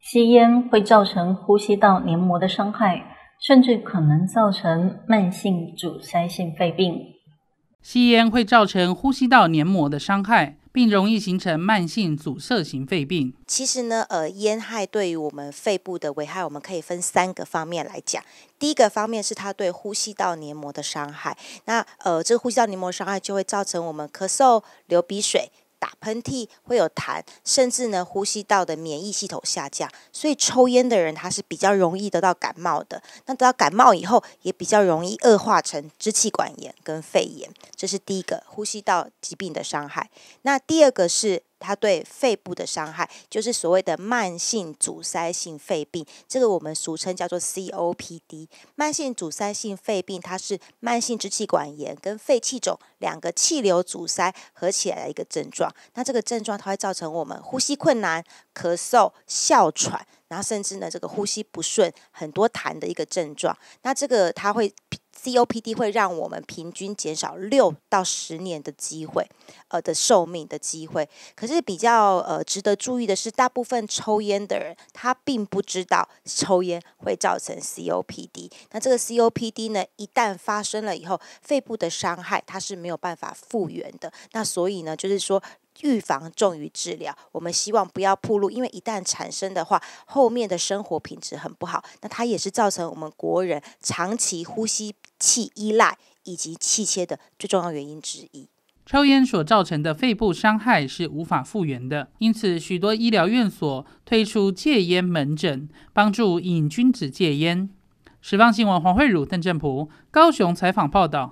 吸烟会造成呼吸道黏膜的伤害，甚至可能造成慢性阻塞性肺病。吸烟会造成呼吸道黏膜的伤害，并容易形成慢性阻塞性肺病。其实呢，呃，烟害对于我们肺部的危害，我们可以分三个方面来讲。第一个方面是它对呼吸道黏膜的伤害，那呃，这个呼吸道黏膜伤害就会造成我们咳嗽、流鼻水。打喷嚏会有痰，甚至呢呼吸道的免疫系统下降，所以抽烟的人他是比较容易得到感冒的。那得到感冒以后也比较容易恶化成支气管炎跟肺炎，这是第一个呼吸道疾病的伤害。那第二个是。它对肺部的伤害，就是所谓的慢性阻塞性肺病，这个我们俗称叫做 COPD。慢性阻塞性肺病，它是慢性支气管炎跟肺气肿两个气流阻塞合起来的一个症状。那这个症状它会造成我们呼吸困难、咳嗽、哮喘，然后甚至呢这个呼吸不顺、很多痰的一个症状。那这个它会。COPD 会让我们平均减少六到十年的机会，呃的寿命的机会。可是比较呃值得注意的是，大部分抽烟的人他并不知道抽烟会造成 COPD。那这个 COPD 呢，一旦发生了以后，肺部的伤害它是没有办法复原的。那所以呢，就是说。预防重于治疗，我们希望不要铺路，因为一旦产生的话，后面的生活品质很不好。那它也是造成我们国人长期呼吸器依赖以及气切的最重要原因之一。抽烟所造成的肺部伤害是无法复原的，因此许多医疗院所推出戒烟门诊，帮助瘾君子戒烟。时方新闻黄慧茹、邓正普高雄采访报道。